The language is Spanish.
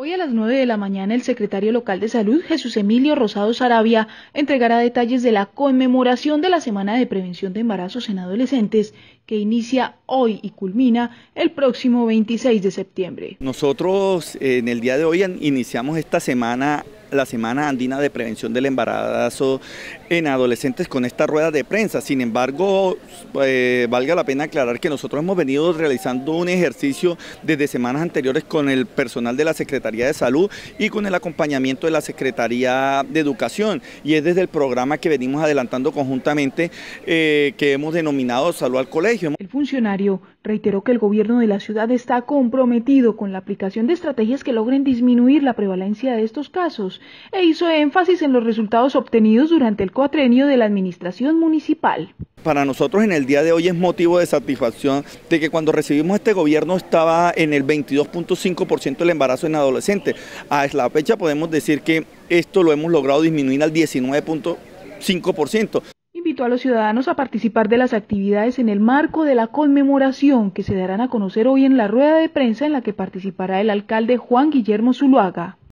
Hoy a las 9 de la mañana el secretario local de salud, Jesús Emilio Rosado Sarabia, entregará detalles de la conmemoración de la Semana de Prevención de Embarazos en Adolescentes que inicia hoy y culmina el próximo 26 de septiembre. Nosotros en el día de hoy iniciamos esta semana la Semana Andina de Prevención del Embarazo en Adolescentes con esta rueda de prensa. Sin embargo, eh, valga la pena aclarar que nosotros hemos venido realizando un ejercicio desde semanas anteriores con el personal de la Secretaría de Salud y con el acompañamiento de la Secretaría de Educación. Y es desde el programa que venimos adelantando conjuntamente eh, que hemos denominado Salud al Colegio. El funcionario reiteró que el gobierno de la ciudad está comprometido con la aplicación de estrategias que logren disminuir la prevalencia de estos casos e hizo énfasis en los resultados obtenidos durante el cuatrenio de la administración municipal. Para nosotros en el día de hoy es motivo de satisfacción de que cuando recibimos este gobierno estaba en el 22.5% el embarazo en adolescentes. A la fecha podemos decir que esto lo hemos logrado disminuir al 19.5% invitó a los ciudadanos a participar de las actividades en el marco de la conmemoración que se darán a conocer hoy en la rueda de prensa en la que participará el alcalde Juan Guillermo Zuluaga.